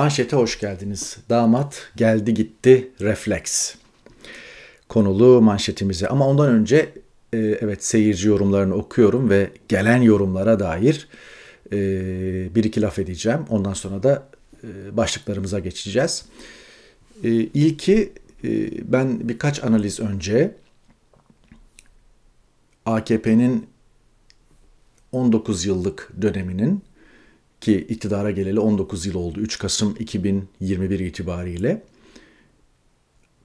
Manşete hoş geldiniz. Damat geldi gitti refleks. Konulu manşetimize ama ondan önce e, evet seyirci yorumlarını okuyorum ve gelen yorumlara dair e, bir iki laf edeceğim. Ondan sonra da e, başlıklarımıza geçeceğiz. E, ilki ben birkaç analiz önce AKP'nin 19 yıllık döneminin ki iktidara geleli 19 yıl oldu 3 Kasım 2021 itibariyle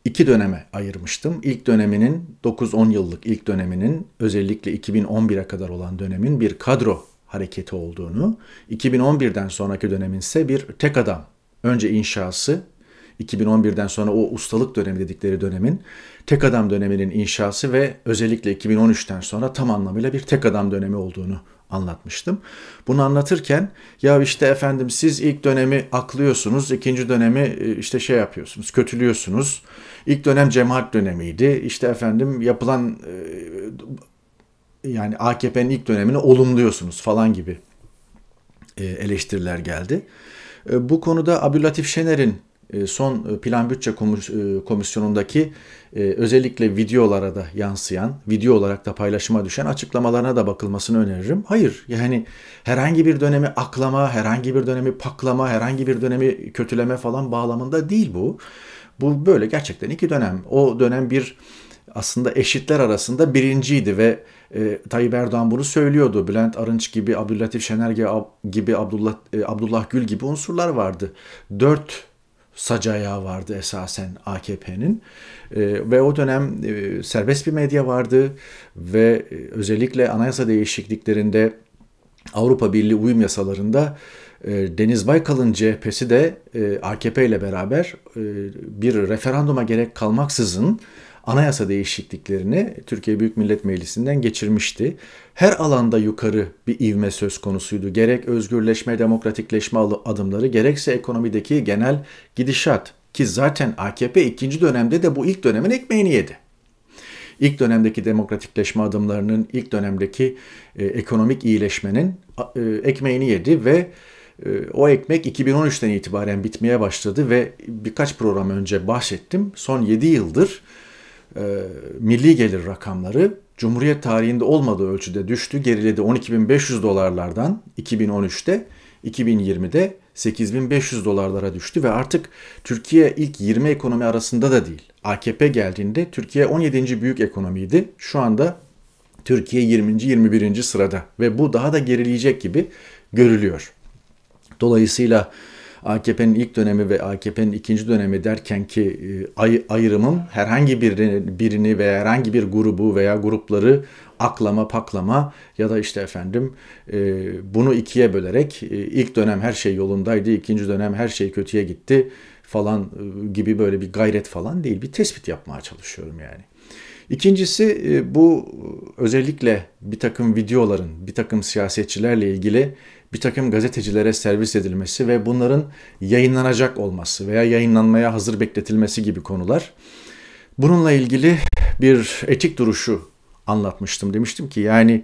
iki döneme ayırmıştım. İlk döneminin 9-10 yıllık ilk döneminin özellikle 2011'e kadar olan dönemin bir kadro hareketi olduğunu, 2011'den sonraki dönemin ise bir tek adam. Önce inşası, 2011'den sonra o ustalık dönemi dedikleri dönemin tek adam döneminin inşası ve özellikle 2013'ten sonra tam anlamıyla bir tek adam dönemi olduğunu anlatmıştım. Bunu anlatırken ya işte efendim siz ilk dönemi aklıyorsunuz, ikinci dönemi e, işte şey yapıyorsunuz, kötülüyorsunuz. İlk dönem cemaat dönemiydi. İşte efendim yapılan e, yani AKP'nin ilk dönemini olumluyorsunuz falan gibi e, eleştiriler geldi. Bu konuda Abdülatif Şener'in e, son e, plan bütçe e, komisyonundaki özellikle videolara da yansıyan, video olarak da paylaşıma düşen açıklamalarına da bakılmasını öneririm. Hayır yani herhangi bir dönemi aklama, herhangi bir dönemi paklama, herhangi bir dönemi kötüleme falan bağlamında değil bu. Bu böyle gerçekten iki dönem. O dönem bir aslında eşitler arasında birinciydi ve e, Tayyip Erdoğan bunu söylüyordu. Bülent Arınç gibi, Abdülatif Şener gibi, Abdullah, e, Abdullah Gül gibi unsurlar vardı. Dört Sacaya vardı esasen AKP'nin e, ee, ve o dönem e, serbest bir medya vardı ve e, özellikle anayasa değişikliklerinde Avrupa Birliği uyum yasalarında e, Deniz Baykal'ın CHP'si de e, AKP ile beraber e, bir referanduma gerek kalmaksızın anayasa değişikliklerini Türkiye Büyük Millet Meclisi'nden geçirmişti. Her alanda yukarı bir ivme söz konusuydu. Gerek özgürleşme, demokratikleşme adımları gerekse ekonomideki genel gidişat ki zaten AKP ikinci dönemde de bu ilk dönemin ekmeğini yedi. İlk dönemdeki demokratikleşme adımlarının, ilk dönemdeki e, ekonomik iyileşmenin e, ekmeğini yedi ve e, o ekmek 2013'ten itibaren bitmeye başladı ve birkaç program önce bahsettim. Son 7 yıldır e, milli gelir rakamları Cumhuriyet tarihinde olmadığı ölçüde düştü. Geriledi 12.500 dolarlardan 2013'te 2020'de 8500 dolarlara düştü ve artık Türkiye ilk 20 ekonomi arasında da değil. AKP geldiğinde Türkiye 17. büyük ekonomiydi. Şu anda Türkiye 20. 21. sırada ve bu daha da gerileyecek gibi görülüyor. Dolayısıyla AKP'nin ilk dönemi ve AKP'nin ikinci dönemi derken ki e, ay, ayrımım herhangi birini, birini veya herhangi bir grubu veya grupları aklama paklama ya da işte efendim e, bunu ikiye bölerek e, ilk dönem her şey yolundaydı, ikinci dönem her şey kötüye gitti falan e, gibi böyle bir gayret falan değil. Bir tespit yapmaya çalışıyorum yani. İkincisi e, bu özellikle bir takım videoların, bir takım siyasetçilerle ilgili bir takım gazetecilere servis edilmesi ve bunların yayınlanacak olması veya yayınlanmaya hazır bekletilmesi gibi konular. Bununla ilgili bir etik duruşu anlatmıştım. Demiştim ki yani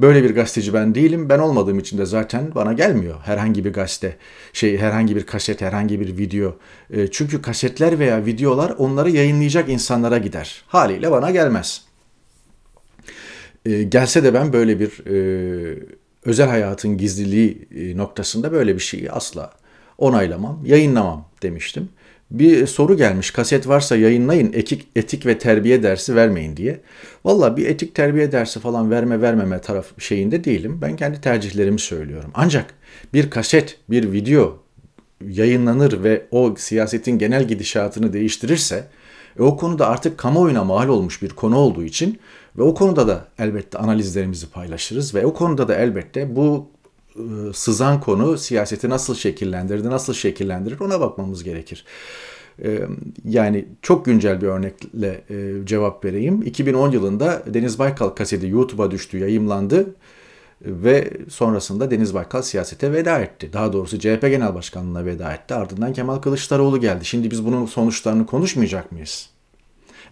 Böyle bir gazeteci ben değilim. Ben olmadığım için de zaten bana gelmiyor herhangi bir gazete, şey herhangi bir kaset, herhangi bir video. E, çünkü kasetler veya videolar onları yayınlayacak insanlara gider. Haliyle bana gelmez. E, gelse de ben böyle bir e, özel hayatın gizliliği e, noktasında böyle bir şeyi asla onaylamam, yayınlamam demiştim bir soru gelmiş. Kaset varsa yayınlayın. Etik, etik ve terbiye dersi vermeyin diye. Valla bir etik terbiye dersi falan verme vermeme taraf şeyinde değilim. Ben kendi tercihlerimi söylüyorum. Ancak bir kaset, bir video yayınlanır ve o siyasetin genel gidişatını değiştirirse e, o konuda artık kamuoyuna mal olmuş bir konu olduğu için ve o konuda da elbette analizlerimizi paylaşırız ve o konuda da elbette bu e, sızan konu siyaseti nasıl şekillendirdi, nasıl şekillendirir ona bakmamız gerekir. E, yani çok güncel bir örnekle e, cevap vereyim. 2010 yılında Deniz Baykal kaseti YouTube'a düştü, yayımlandı ve sonrasında Deniz Baykal siyasete veda etti. Daha doğrusu CHP Genel Başkanlığı'na veda etti. Ardından Kemal Kılıçdaroğlu geldi. Şimdi biz bunun sonuçlarını konuşmayacak mıyız?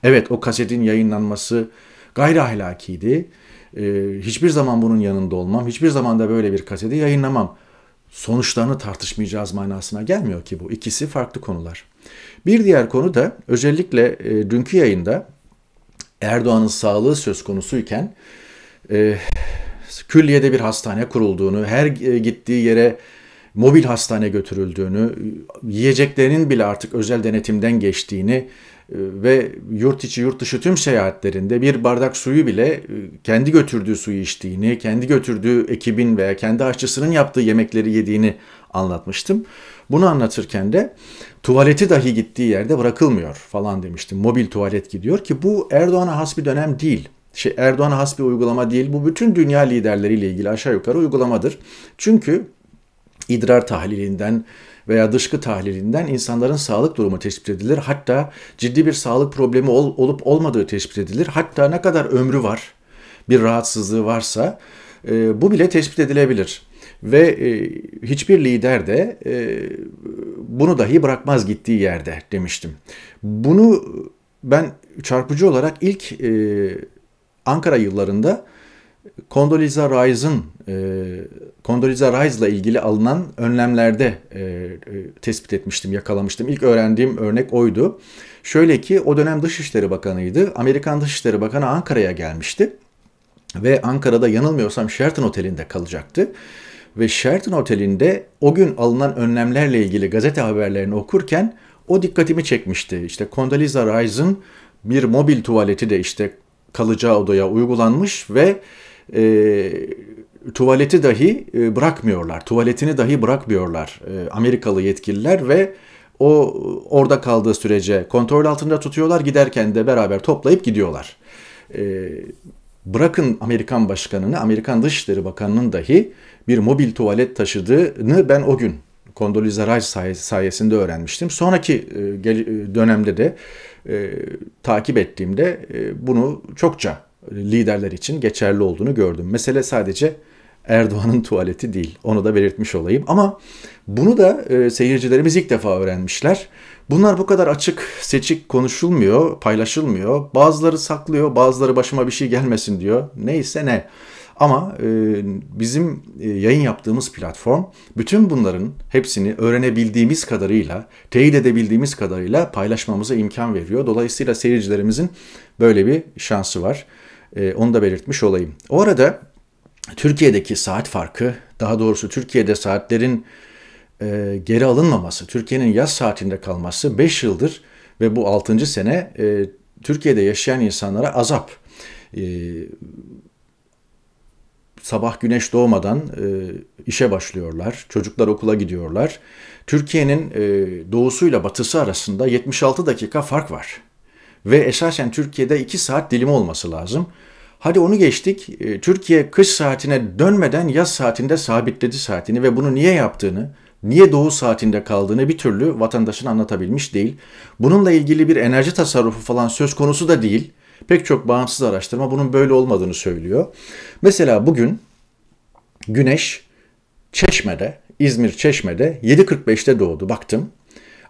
Evet o kasetin yayınlanması gayri ahlakiydi ee, hiçbir zaman bunun yanında olmam, hiçbir zaman da böyle bir kaseti yayınlamam. Sonuçlarını tartışmayacağız manasına gelmiyor ki bu. İkisi farklı konular. Bir diğer konu da özellikle e, dünkü yayında Erdoğan'ın sağlığı söz konusuyken e, külliyede bir hastane kurulduğunu, her e, gittiği yere mobil hastane götürüldüğünü, yiyeceklerinin bile artık özel denetimden geçtiğini ve yurt içi yurt dışı tüm seyahatlerinde bir bardak suyu bile e, kendi götürdüğü suyu içtiğini, kendi götürdüğü ekibin veya kendi aşçısının yaptığı yemekleri yediğini anlatmıştım. Bunu anlatırken de tuvaleti dahi gittiği yerde bırakılmıyor falan demiştim. Mobil tuvalet gidiyor ki bu Erdoğan'a has bir dönem değil. Şey, Erdoğan'a has bir uygulama değil. Bu bütün dünya liderleriyle ilgili aşağı yukarı uygulamadır. Çünkü idrar tahlilinden, veya dışkı tahlilinden insanların sağlık durumu tespit edilir. Hatta ciddi bir sağlık problemi ol, olup olmadığı tespit edilir. Hatta ne kadar ömrü var, bir rahatsızlığı varsa e, bu bile tespit edilebilir. Ve e, hiçbir lider de e, bunu dahi bırakmaz gittiği yerde demiştim. Bunu ben çarpıcı olarak ilk e, Ankara yıllarında Condoleezza Rice'ın e, Condoleezza Rice ile ilgili alınan önlemlerde e, e, tespit etmiştim, yakalamıştım. İlk öğrendiğim örnek oydu. Şöyle ki o dönem Dışişleri Bakanı'ydı. Amerikan Dışişleri Bakanı Ankara'ya gelmişti. Ve Ankara'da yanılmıyorsam Sheraton Oteli'nde kalacaktı. Ve Sheraton Oteli'nde o gün alınan önlemlerle ilgili gazete haberlerini okurken o dikkatimi çekmişti. İşte Condoleezza Rice'ın bir mobil tuvaleti de işte kalacağı odaya uygulanmış ve e, tuvaleti dahi e, bırakmıyorlar. Tuvaletini dahi bırakmıyorlar e, Amerikalı yetkililer ve o orada kaldığı sürece kontrol altında tutuyorlar. Giderken de beraber toplayıp gidiyorlar. E, bırakın Amerikan başkanını, Amerikan Dışişleri Bakanı'nın dahi bir mobil tuvalet taşıdığını ben o gün Condoleezza Rice sayesinde öğrenmiştim. Sonraki dönemde de takip ettiğimde bunu çokça liderler için geçerli olduğunu gördüm. Mesele sadece Erdoğan'ın tuvaleti değil. Onu da belirtmiş olayım. Ama bunu da e, seyircilerimiz ilk defa öğrenmişler. Bunlar bu kadar açık, seçik konuşulmuyor, paylaşılmıyor. Bazıları saklıyor, bazıları başıma bir şey gelmesin diyor. Neyse ne. Ama e, bizim e, yayın yaptığımız platform bütün bunların hepsini öğrenebildiğimiz kadarıyla, teyit edebildiğimiz kadarıyla paylaşmamıza imkan veriyor. Dolayısıyla seyircilerimizin böyle bir şansı var. E, onu da belirtmiş olayım. O arada Türkiye'deki saat farkı, daha doğrusu Türkiye'de saatlerin e, geri alınmaması, Türkiye'nin yaz saatinde kalması 5 yıldır ve bu 6. sene e, Türkiye'de yaşayan insanlara azap. E, sabah güneş doğmadan e, işe başlıyorlar, çocuklar okula gidiyorlar. Türkiye'nin e, doğusuyla batısı arasında 76 dakika fark var. Ve esasen Türkiye'de 2 saat dilimi olması lazım. Hadi onu geçtik. Ee, Türkiye kış saatine dönmeden yaz saatinde sabitledi saatini ve bunu niye yaptığını, niye doğu saatinde kaldığını bir türlü vatandaşın anlatabilmiş değil. Bununla ilgili bir enerji tasarrufu falan söz konusu da değil. Pek çok bağımsız araştırma bunun böyle olmadığını söylüyor. Mesela bugün güneş Çeşme'de, İzmir Çeşme'de 7.45'te doğdu baktım.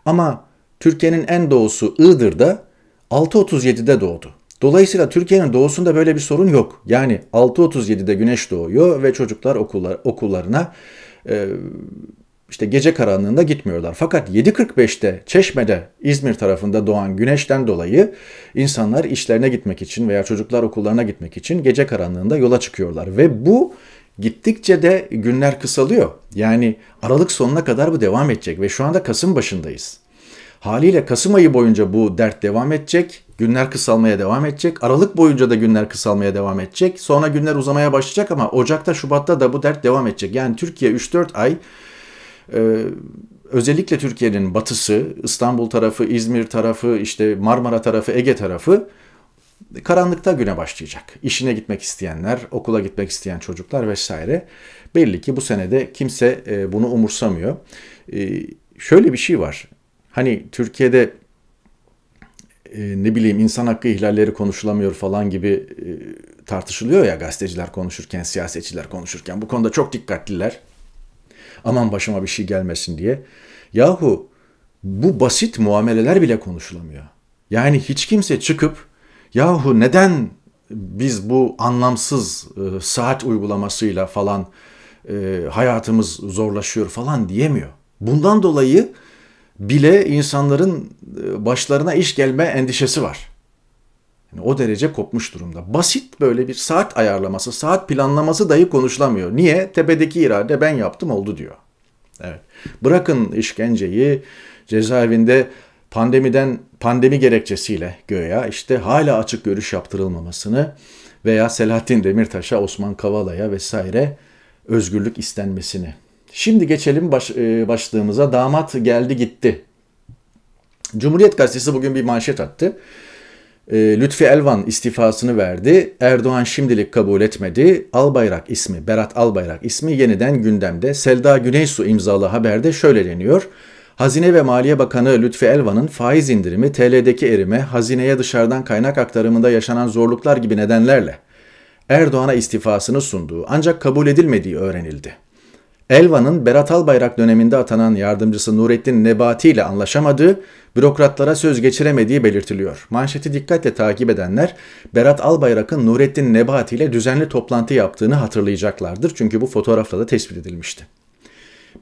Ama Türkiye'nin en doğusu Iğdır'da 6.37'de doğdu. Dolayısıyla Türkiye'nin doğusunda böyle bir sorun yok. Yani 6.37'de güneş doğuyor ve çocuklar okullar, okullarına e, işte gece karanlığında gitmiyorlar. Fakat 7.45'te Çeşme'de İzmir tarafında doğan güneşten dolayı insanlar işlerine gitmek için veya çocuklar okullarına gitmek için gece karanlığında yola çıkıyorlar. Ve bu gittikçe de günler kısalıyor. Yani Aralık sonuna kadar bu devam edecek ve şu anda Kasım başındayız. Haliyle Kasım ayı boyunca bu dert devam edecek Günler kısalmaya devam edecek. Aralık boyunca da günler kısalmaya devam edecek. Sonra günler uzamaya başlayacak ama Ocak'ta, Şubat'ta da bu dert devam edecek. Yani Türkiye 3-4 ay e, özellikle Türkiye'nin batısı, İstanbul tarafı, İzmir tarafı, işte Marmara tarafı, Ege tarafı karanlıkta güne başlayacak. İşine gitmek isteyenler, okula gitmek isteyen çocuklar vesaire. Belli ki bu senede kimse e, bunu umursamıyor. E, şöyle bir şey var. Hani Türkiye'de e, ne bileyim insan hakkı ihlalleri konuşulamıyor falan gibi e, tartışılıyor ya gazeteciler konuşurken, siyasetçiler konuşurken. Bu konuda çok dikkatliler. Aman başıma bir şey gelmesin diye. Yahu bu basit muameleler bile konuşulamıyor. Yani hiç kimse çıkıp yahu neden biz bu anlamsız e, saat uygulamasıyla falan e, hayatımız zorlaşıyor falan diyemiyor. Bundan dolayı bile insanların e, başlarına iş gelme endişesi var. Yani o derece kopmuş durumda. Basit böyle bir saat ayarlaması, saat planlaması dahi konuşulamıyor. Niye? Tepedeki irade ben yaptım oldu diyor. Evet. Bırakın işkenceyi cezaevinde pandemiden pandemi gerekçesiyle göya işte hala açık görüş yaptırılmamasını veya Selahattin Demirtaş'a, Osman Kavala'ya vesaire özgürlük istenmesini Şimdi geçelim baş, e, başlığımıza. Damat geldi gitti. Cumhuriyet Gazetesi bugün bir manşet attı. E, Lütfi Elvan istifasını verdi. Erdoğan şimdilik kabul etmedi. Albayrak ismi, Berat Albayrak ismi yeniden gündemde. Selda Güneysu imzalı haberde şöyle deniyor. Hazine ve Maliye Bakanı Lütfi Elvan'ın faiz indirimi, TL'deki erime, hazineye dışarıdan kaynak aktarımında yaşanan zorluklar gibi nedenlerle Erdoğan'a istifasını sunduğu ancak kabul edilmediği öğrenildi. Elvan'ın Berat Albayrak döneminde atanan yardımcısı Nurettin Nebati ile anlaşamadığı, bürokratlara söz geçiremediği belirtiliyor. Manşeti dikkatle takip edenler Berat Albayrak'ın Nurettin Nebati ile düzenli toplantı yaptığını hatırlayacaklardır. Çünkü bu fotoğrafla da tespit edilmişti.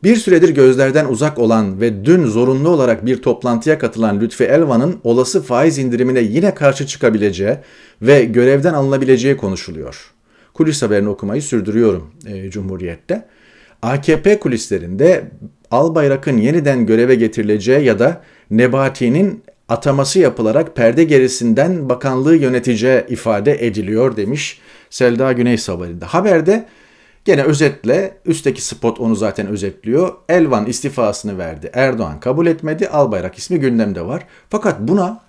Bir süredir gözlerden uzak olan ve dün zorunlu olarak bir toplantıya katılan Lütfi Elvan'ın olası faiz indirimine yine karşı çıkabileceği ve görevden alınabileceği konuşuluyor. Kulis haberini okumayı sürdürüyorum e, Cumhuriyet'te. AKP kulislerinde Albayrak'ın yeniden göreve getirileceği ya da Nebati'nin ataması yapılarak perde gerisinden bakanlığı yöneteceği ifade ediliyor demiş Selda Güney Sabahı'nda. Haberde gene özetle üstteki spot onu zaten özetliyor. Elvan istifasını verdi. Erdoğan kabul etmedi. Albayrak ismi gündemde var. Fakat buna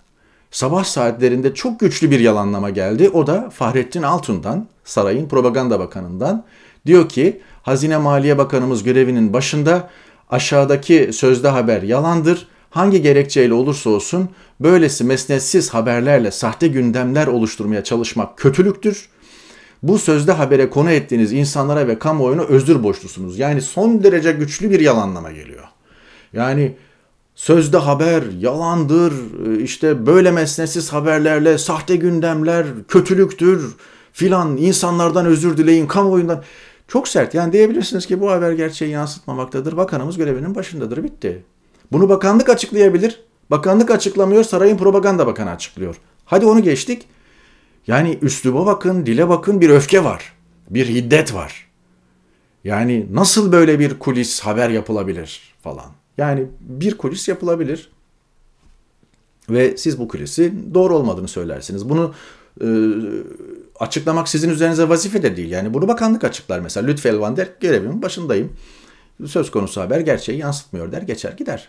sabah saatlerinde çok güçlü bir yalanlama geldi. O da Fahrettin Altun'dan, sarayın propaganda bakanından Diyor ki Hazine Maliye Bakanımız görevinin başında aşağıdaki sözde haber yalandır. Hangi gerekçeyle olursa olsun böylesi mesnetsiz haberlerle sahte gündemler oluşturmaya çalışmak kötülüktür. Bu sözde habere konu ettiğiniz insanlara ve kamuoyuna özür borçlusunuz. Yani son derece güçlü bir yalanlama geliyor. Yani sözde haber yalandır, işte böyle mesnetsiz haberlerle sahte gündemler kötülüktür filan insanlardan özür dileyin kamuoyundan. Çok sert. Yani diyebilirsiniz ki bu haber gerçeği yansıtmamaktadır. Bakanımız görevinin başındadır. Bitti. Bunu bakanlık açıklayabilir. Bakanlık açıklamıyor. Sarayın propaganda bakanı açıklıyor. Hadi onu geçtik. Yani üsluba bakın, dile bakın bir öfke var. Bir hiddet var. Yani nasıl böyle bir kulis haber yapılabilir falan. Yani bir kulis yapılabilir ve siz bu kulisi doğru olmadığını söylersiniz. Bunu e, açıklamak sizin üzerinize vazife de değil. Yani bunu bakanlık açıklar mesela. Lütfel Elvan der görevimin başındayım. Söz konusu haber gerçeği yansıtmıyor der geçer gider.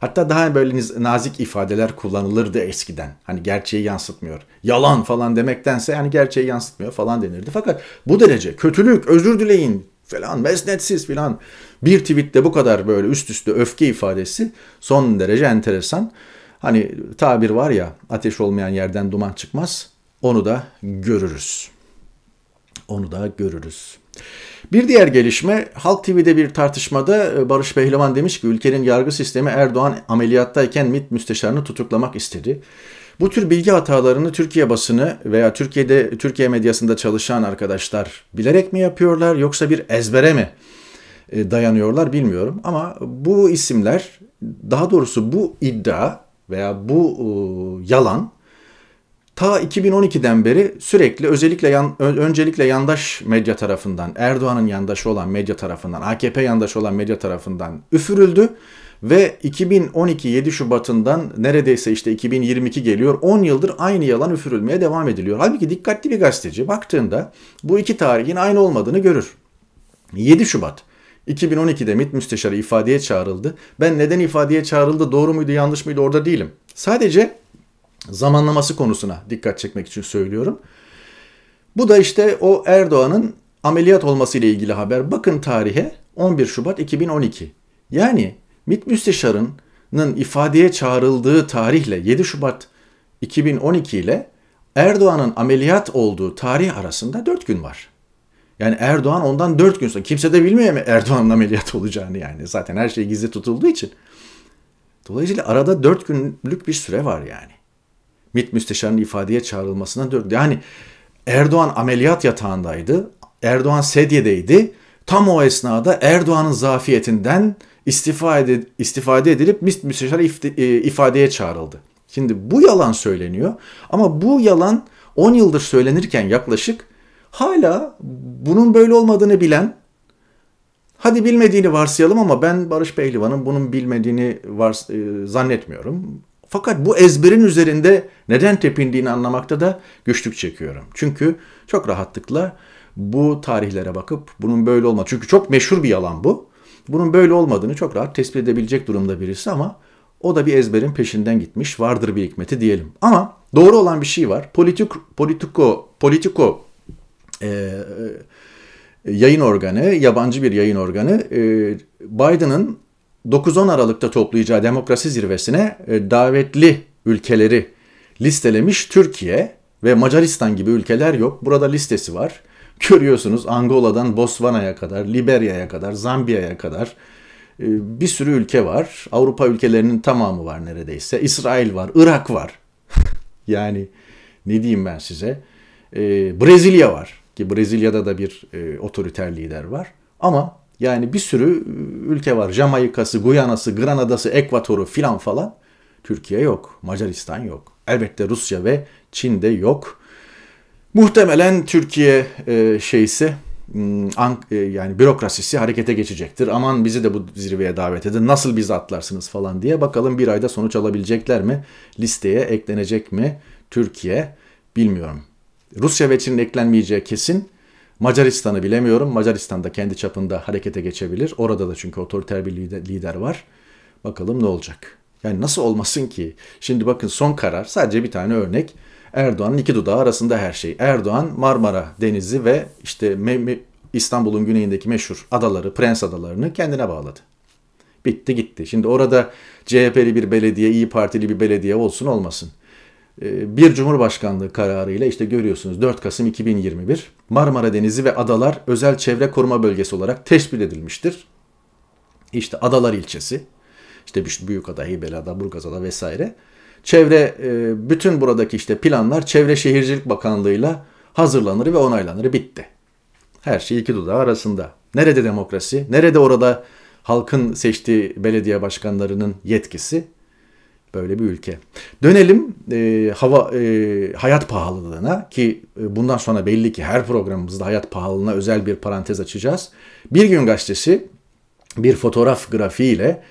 Hatta daha böyle nazik ifadeler kullanılırdı eskiden. Hani gerçeği yansıtmıyor. Yalan falan demektense yani gerçeği yansıtmıyor falan denirdi. Fakat bu derece kötülük, özür dileyin falan mesnetsiz falan bir tweette bu kadar böyle üst üste öfke ifadesi son derece enteresan. Hani tabir var ya ateş olmayan yerden duman çıkmaz. Onu da görürüz. Onu da görürüz. Bir diğer gelişme Halk TV'de bir tartışmada e, Barış Pehlivan demiş ki ülkenin yargı sistemi Erdoğan ameliyattayken MİT müsteşarını tutuklamak istedi. Bu tür bilgi hatalarını Türkiye basını veya Türkiye'de Türkiye medyasında çalışan arkadaşlar bilerek mi yapıyorlar yoksa bir ezbere mi e, dayanıyorlar bilmiyorum ama bu isimler daha doğrusu bu iddia veya bu e, yalan ta 2012'den beri sürekli özellikle yan, öncelikle yandaş medya tarafından, Erdoğan'ın yandaşı olan medya tarafından, AKP yandaşı olan medya tarafından üfürüldü ve 2012 7 Şubat'ından neredeyse işte 2022 geliyor 10 yıldır aynı yalan üfürülmeye devam ediliyor. Halbuki dikkatli bir gazeteci baktığında bu iki tarihin aynı olmadığını görür. 7 Şubat 2012'de MİT müsteşarı ifadeye çağrıldı. Ben neden ifadeye çağrıldı doğru muydu yanlış mıydı orada değilim. Sadece zamanlaması konusuna dikkat çekmek için söylüyorum. Bu da işte o Erdoğan'ın ameliyat olması ile ilgili haber. Bakın tarihe 11 Şubat 2012. Yani MİT Müsteşarı'nın ifadeye çağrıldığı tarihle 7 Şubat 2012 ile Erdoğan'ın ameliyat olduğu tarih arasında 4 gün var. Yani Erdoğan ondan 4 gün sonra kimse de bilmiyor mi Erdoğan'ın ameliyat olacağını yani. Zaten her şey gizli tutulduğu için. Dolayısıyla arada 4 günlük bir süre var yani. MİT müsteşarının ifadeye çağrılmasına döndü. Yani Erdoğan ameliyat yatağındaydı. Erdoğan sedyedeydi. Tam o esnada Erdoğan'ın zafiyetinden istifade, istifade edilip MİT müsteşarı e, ifadeye çağrıldı. Şimdi bu yalan söyleniyor ama bu yalan 10 yıldır söylenirken yaklaşık hala bunun böyle olmadığını bilen hadi bilmediğini varsayalım ama ben Barış Pehlivan'ın bunun bilmediğini var, e, zannetmiyorum. Fakat bu ezberin üzerinde neden tepindiğini anlamakta da güçlük çekiyorum. Çünkü çok rahatlıkla bu tarihlere bakıp bunun böyle olma çünkü çok meşhur bir yalan bu. Bunun böyle olmadığını çok rahat tespit edebilecek durumda birisi ama o da bir ezberin peşinden gitmiş. Vardır bir hikmeti diyelim. Ama doğru olan bir şey var. Politik, politiko, politiko e, e, yayın organı, yabancı bir yayın organı e, Biden'ın 9-10 Aralık'ta toplayacağı demokrasi zirvesine e, davetli ülkeleri listelemiş Türkiye ve Macaristan gibi ülkeler yok. Burada listesi var. Görüyorsunuz Angola'dan Bosvana'ya kadar, Liberya'ya kadar, Zambiya'ya kadar e, bir sürü ülke var. Avrupa ülkelerinin tamamı var neredeyse. İsrail var, Irak var. yani ne diyeyim ben size? E, Brezilya var ki Brezilya'da da bir otoriter lider var. Ama yani bir sürü ülke var. Jamaika'sı, Guyana'sı, Granada'sı, Ekvator'u filan falan. Türkiye yok. Macaristan yok. Elbette Rusya ve Çin de yok. Muhtemelen Türkiye e, şeysi hmm, e, yani bürokrasisi harekete geçecektir. Aman bizi de bu zirveye davet edin. Nasıl bizi atlarsınız falan diye. Bakalım bir ayda sonuç alabilecekler mi? Listeye eklenecek mi Türkiye? Bilmiyorum. Rusya ve Çin'in eklenmeyeceği kesin. Macaristan'ı bilemiyorum. Macaristan'da kendi çapında harekete geçebilir. Orada da çünkü otoriter bir lider var. Bakalım ne olacak? Yani nasıl olmasın ki? Şimdi bakın son karar sadece bir tane örnek. Erdoğan'ın iki dudağı arasında her şey. Erdoğan Marmara Denizi ve işte İstanbul'un güneyindeki meşhur adaları, Prens Adalarını kendine bağladı. Bitti gitti. Şimdi orada CHP'li bir belediye, İyi Partili bir belediye olsun olmasın. Ee, bir Cumhurbaşkanlığı kararıyla işte görüyorsunuz 4 Kasım 2021 Marmara Denizi ve adalar özel çevre koruma bölgesi olarak tespit edilmiştir. İşte Adalar ilçesi, işte Büyükada, Heybeliada, Burgazada vesaire. Çevre e, bütün buradaki işte planlar Çevre Şehircilik Bakanlığı'yla hazırlanır ve onaylanır bitti. Her şey iki dudağı arasında. Nerede demokrasi? Nerede orada halkın seçtiği belediye başkanlarının yetkisi? böyle bir ülke. Dönelim e, hava e, hayat pahalılığına ki e, bundan sonra belli ki her programımızda hayat pahalılığına özel bir parantez açacağız. Bir gün gazetesi bir fotoğraf grafiğiyle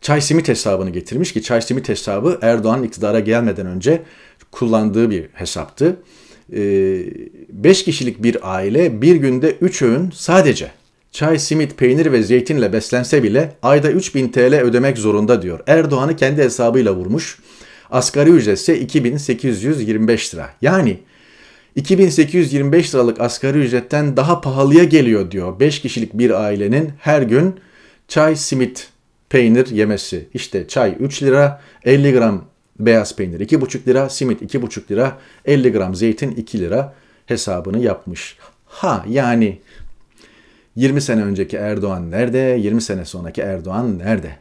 Çay Simit hesabını getirmiş ki Çay Simit hesabı Erdoğan iktidara gelmeden önce kullandığı bir hesaptı. 5 e, kişilik bir aile bir günde 3 öğün sadece Çay, simit, peynir ve zeytinle beslense bile ayda 3000 TL ödemek zorunda diyor. Erdoğan'ı kendi hesabıyla vurmuş. Asgari ücret ise 2825 lira. Yani 2825 liralık asgari ücretten daha pahalıya geliyor diyor. 5 kişilik bir ailenin her gün çay, simit, peynir yemesi. İşte çay 3 lira, 50 gram beyaz peynir 2,5 lira, simit 2,5 lira, 50 gram zeytin 2 lira hesabını yapmış. Ha yani 20 sene önceki Erdoğan nerede? 20 sene sonraki Erdoğan nerede?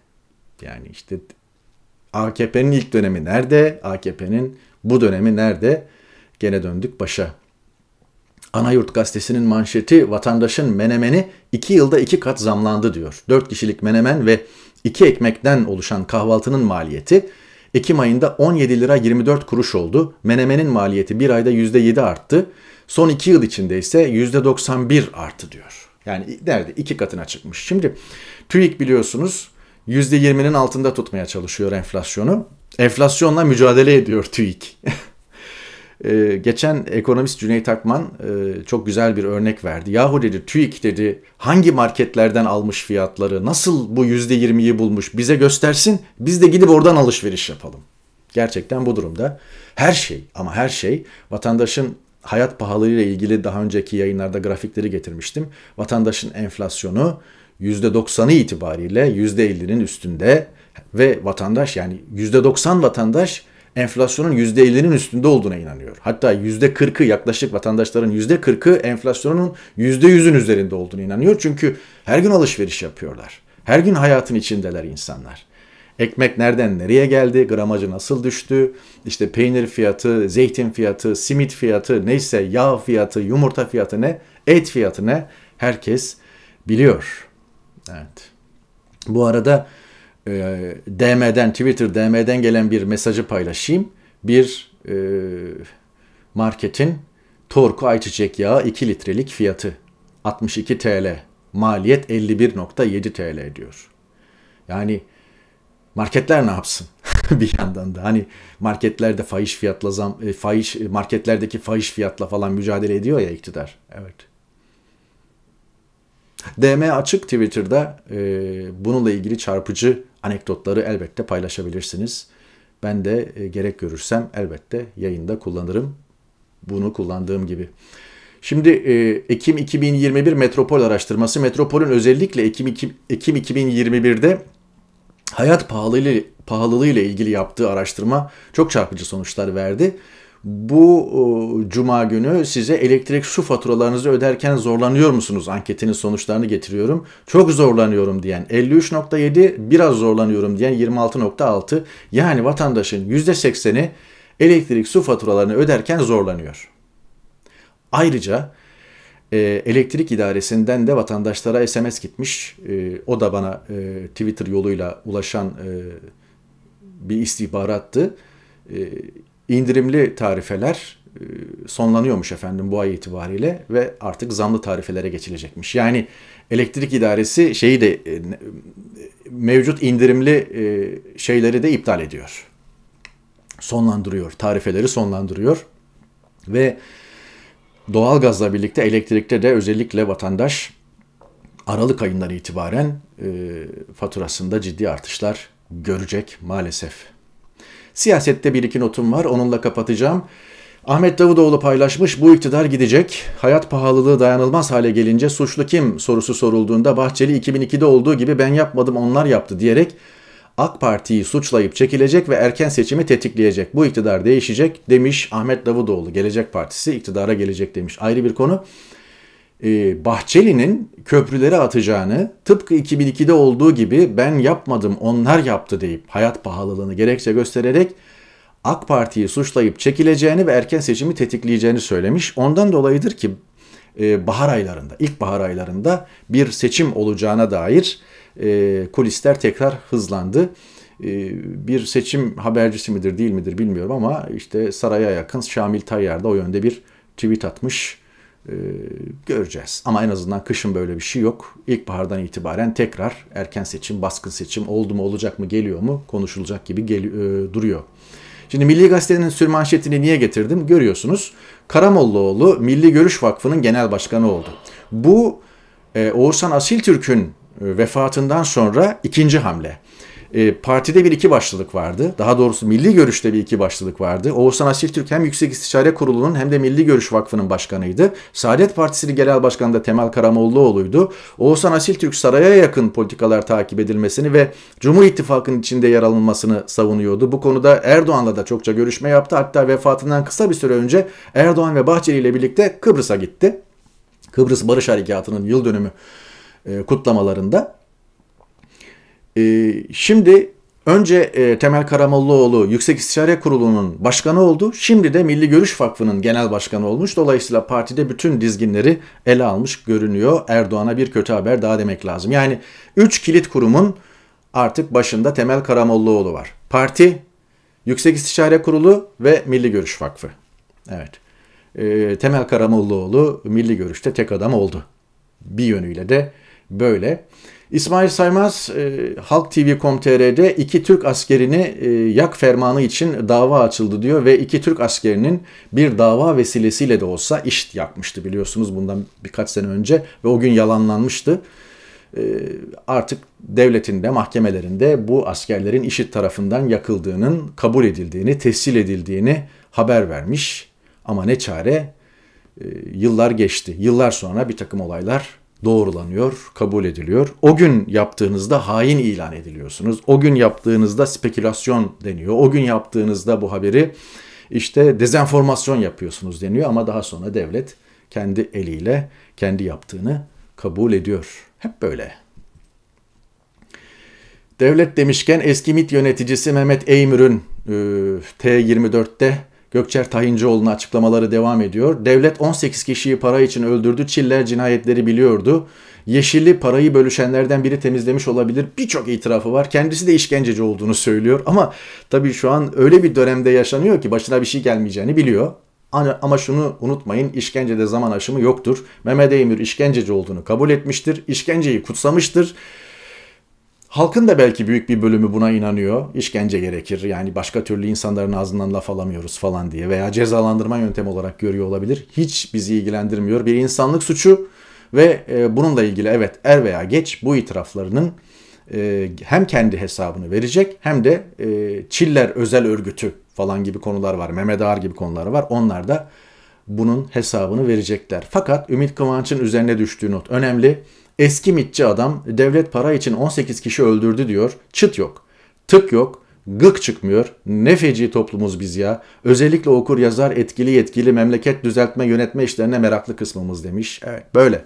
Yani işte AKP'nin ilk dönemi nerede? AKP'nin bu dönemi nerede? Gene döndük başa. Anayurt gazetesinin manşeti vatandaşın menemeni 2 yılda 2 kat zamlandı diyor. 4 kişilik menemen ve 2 ekmekten oluşan kahvaltının maliyeti Ekim ayında 17 lira 24 kuruş oldu. Menemenin maliyeti bir ayda %7 arttı. Son 2 yıl içinde ise %91 arttı diyor. Yani nerede? iki katına çıkmış. Şimdi TÜİK biliyorsunuz %20'nin altında tutmaya çalışıyor enflasyonu. Enflasyonla mücadele ediyor TÜİK. Ee, geçen ekonomist Cüneyt Akman e, çok güzel bir örnek verdi. Yahu dedi TÜİK dedi hangi marketlerden almış fiyatları nasıl bu %20'yi bulmuş bize göstersin biz de gidip oradan alışveriş yapalım. Gerçekten bu durumda her şey ama her şey vatandaşın hayat ile ilgili daha önceki yayınlarda grafikleri getirmiştim. Vatandaşın enflasyonu %90'ı itibariyle %50'nin üstünde ve vatandaş yani %90 vatandaş enflasyonun %50'nin üstünde olduğuna inanıyor. Hatta %40'ı yaklaşık vatandaşların %40'ı enflasyonun %100'ün üzerinde olduğunu inanıyor. Çünkü her gün alışveriş yapıyorlar. Her gün hayatın içindeler insanlar. Ekmek nereden nereye geldi? Gramajı nasıl düştü? işte peynir fiyatı, zeytin fiyatı, simit fiyatı, neyse yağ fiyatı, yumurta fiyatı ne? Et fiyatı ne? Herkes biliyor. Evet. Bu arada e, DM'den, Twitter DM'den gelen bir mesajı paylaşayım. Bir e, marketin Torku ayçiçek yağı 2 litrelik fiyatı 62 TL. Maliyet 51.7 TL diyor. Yani marketler ne yapsın bir yandan da hani marketlerde fahiş fiyatla zam e, fahiş e, marketlerdeki fahiş fiyatla falan mücadele ediyor ya iktidar. Evet. DM açık Twitter'da e, bununla ilgili çarpıcı anekdotları elbette paylaşabilirsiniz. Ben de e, gerek görürsem elbette yayında kullanırım. Bunu kullandığım gibi. Şimdi e, Ekim 2021 Metropol Araştırması Metropol'ün özellikle Ekim, Ekim 2021'de hayat pahalılığı, pahalılığı ile ilgili yaptığı araştırma çok çarpıcı sonuçlar verdi. Bu e, cuma günü size elektrik su faturalarınızı öderken zorlanıyor musunuz anketinin sonuçlarını getiriyorum. Çok zorlanıyorum diyen 53.7, biraz zorlanıyorum diyen 26.6. Yani vatandaşın %80'i elektrik su faturalarını öderken zorlanıyor. Ayrıca e, elektrik idaresinden de vatandaşlara SMS gitmiş. E, o da bana e, Twitter yoluyla ulaşan bir istihbarattı. İndirimli tarifeler sonlanıyormuş efendim bu ay itibariyle ve artık zamlı tarifelere geçilecekmiş. Yani elektrik idaresi şeyi de mevcut indirimli şeyleri de iptal ediyor. Sonlandırıyor, tarifeleri sonlandırıyor ve Doğalgazla birlikte elektrikte de özellikle vatandaş Aralık ayından itibaren e, faturasında ciddi artışlar görecek maalesef. Siyasette bir iki notum var onunla kapatacağım. Ahmet Davutoğlu paylaşmış bu iktidar gidecek. Hayat pahalılığı dayanılmaz hale gelince suçlu kim sorusu sorulduğunda Bahçeli 2002'de olduğu gibi ben yapmadım onlar yaptı diyerek AK Parti'yi suçlayıp çekilecek ve erken seçimi tetikleyecek. Bu iktidar değişecek demiş Ahmet Davutoğlu. Gelecek Partisi iktidara gelecek demiş. Ayrı bir konu. Ee, Bahçeli'nin köprüleri atacağını tıpkı 2002'de olduğu gibi ben yapmadım onlar yaptı deyip hayat pahalılığını gerekçe göstererek AK Parti'yi suçlayıp çekileceğini ve erken seçimi tetikleyeceğini söylemiş. Ondan dolayıdır ki e, bahar aylarında, ilk bahar aylarında bir seçim olacağına dair e, kulisler tekrar hızlandı. E, bir seçim habercisi midir değil midir bilmiyorum ama işte saraya yakın Şamil Tayyar da o yönde bir tweet atmış. E, göreceğiz. Ama en azından kışın böyle bir şey yok. İlkbahardan itibaren tekrar erken seçim, baskın seçim oldu mu olacak mı geliyor mu konuşulacak gibi gel e, duruyor. Şimdi Milli Gazete'nin sürmanşetini niye getirdim? Görüyorsunuz Karamollaoğlu Milli Görüş Vakfı'nın genel başkanı oldu. Bu e, Oğuzhan Asiltürk'ün e, vefatından sonra ikinci hamle. E, partide bir iki başlılık vardı. Daha doğrusu milli görüşte bir iki başlılık vardı. Oğuzhan Türk hem Yüksek İstişare Kurulu'nun hem de Milli Görüş Vakfı'nın başkanıydı. Saadet Partisi Genel Başkanı da Temel Karamollaoğlu'ydu. Oğuzhan Türk saraya yakın politikalar takip edilmesini ve Cumhur İttifakı'nın içinde yer alınmasını savunuyordu. Bu konuda Erdoğan'la da çokça görüşme yaptı. Hatta vefatından kısa bir süre önce Erdoğan ve Bahçeli ile birlikte Kıbrıs'a gitti. Kıbrıs Barış Harekatı'nın yıl dönümü e, kutlamalarında. E, şimdi önce e, Temel Karamollaoğlu Yüksek İstişare Kurulu'nun başkanı oldu. Şimdi de Milli Görüş Vakfı'nın genel başkanı olmuş. Dolayısıyla partide bütün dizginleri ele almış görünüyor. Erdoğan'a bir kötü haber daha demek lazım. Yani 3 kilit kurumun artık başında Temel Karamollaoğlu var. Parti, Yüksek İstişare Kurulu ve Milli Görüş Vakfı. Evet. Temel Karamollaoğlu Milli Görüş'te tek adam oldu. Bir yönüyle de böyle. İsmail Saymaz e, Halk TV.com.tr'de iki Türk askerini e, yak fermanı için dava açıldı diyor ve iki Türk askerinin bir dava vesilesiyle de olsa iş yakmıştı biliyorsunuz bundan birkaç sene önce ve o gün yalanlanmıştı. E, artık devletinde, mahkemelerinde bu askerlerin işit tarafından yakıldığının kabul edildiğini, tescil edildiğini haber vermiş. Ama ne çare e, yıllar geçti. Yıllar sonra bir takım olaylar doğrulanıyor, kabul ediliyor. O gün yaptığınızda hain ilan ediliyorsunuz. O gün yaptığınızda spekülasyon deniyor. O gün yaptığınızda bu haberi işte dezenformasyon yapıyorsunuz deniyor ama daha sonra devlet kendi eliyle kendi yaptığını kabul ediyor. Hep böyle. Devlet demişken eski MIT yöneticisi Mehmet Eymür'ün e, T24'te Gökçer Tahincioğlu'nun açıklamaları devam ediyor. Devlet 18 kişiyi para için öldürdü. Çiller cinayetleri biliyordu. Yeşilli parayı bölüşenlerden biri temizlemiş olabilir. Birçok itirafı var. Kendisi de işkenceci olduğunu söylüyor. Ama tabii şu an öyle bir dönemde yaşanıyor ki başına bir şey gelmeyeceğini biliyor. Ama şunu unutmayın işkencede zaman aşımı yoktur. Mehmet Eymür işkenceci olduğunu kabul etmiştir. İşkenceyi kutsamıştır Halkın da belki büyük bir bölümü buna inanıyor. İşkence gerekir. Yani başka türlü insanların ağzından laf alamıyoruz falan diye veya cezalandırma yöntemi olarak görüyor olabilir. Hiç bizi ilgilendirmiyor. Bir insanlık suçu ve e, bununla ilgili evet er veya geç bu itiraflarının e, hem kendi hesabını verecek hem de e, Çiller özel örgütü falan gibi konular var. Mehmet Ağar gibi konular var. Onlar da bunun hesabını verecekler. Fakat Ümit Kıvanç'ın üzerine düştüğü not önemli. Eski mitçi adam devlet para için 18 kişi öldürdü diyor. Çıt yok. Tık yok. Gık çıkmıyor. Ne feci toplumuz biz ya. Özellikle okur yazar etkili yetkili memleket düzeltme yönetme işlerine meraklı kısmımız demiş. Evet böyle.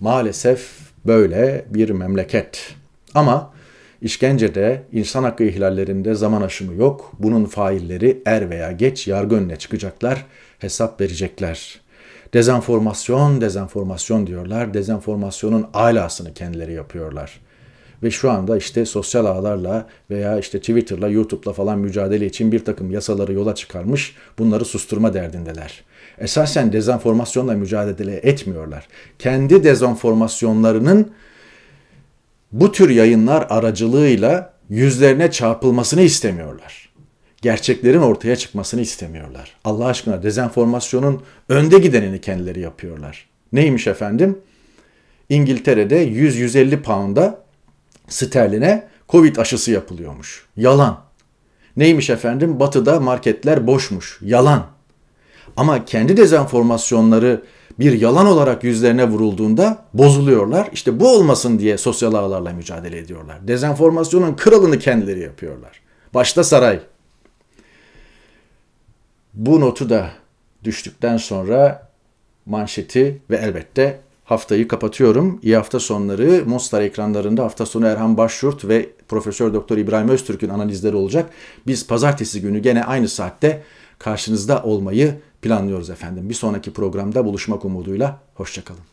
Maalesef böyle bir memleket. Ama işkencede, insan hakkı ihlallerinde zaman aşımı yok. Bunun failleri er veya geç yargı önüne çıkacaklar, hesap verecekler. Dezenformasyon, dezenformasyon diyorlar. Dezenformasyonun alasını kendileri yapıyorlar. Ve şu anda işte sosyal ağlarla veya işte Twitter'la, YouTube'la falan mücadele için bir takım yasaları yola çıkarmış, bunları susturma derdindeler. Esasen dezenformasyonla mücadele etmiyorlar. Kendi dezenformasyonlarının bu tür yayınlar aracılığıyla yüzlerine çarpılmasını istemiyorlar gerçeklerin ortaya çıkmasını istemiyorlar. Allah aşkına dezenformasyonun önde gidenini kendileri yapıyorlar. Neymiş efendim? İngiltere'de 100-150 pound'a sterline Covid aşısı yapılıyormuş. Yalan. Neymiş efendim? Batı'da marketler boşmuş. Yalan. Ama kendi dezenformasyonları bir yalan olarak yüzlerine vurulduğunda bozuluyorlar. İşte bu olmasın diye sosyal ağlarla mücadele ediyorlar. Dezenformasyonun kralını kendileri yapıyorlar. Başta saray. Bu notu da düştükten sonra manşeti ve elbette haftayı kapatıyorum. İyi hafta sonları Mostar ekranlarında hafta sonu Erhan Başyurt ve Profesör Doktor İbrahim Öztürk'ün analizleri olacak. Biz pazartesi günü gene aynı saatte karşınızda olmayı planlıyoruz efendim. Bir sonraki programda buluşmak umuduyla hoşçakalın.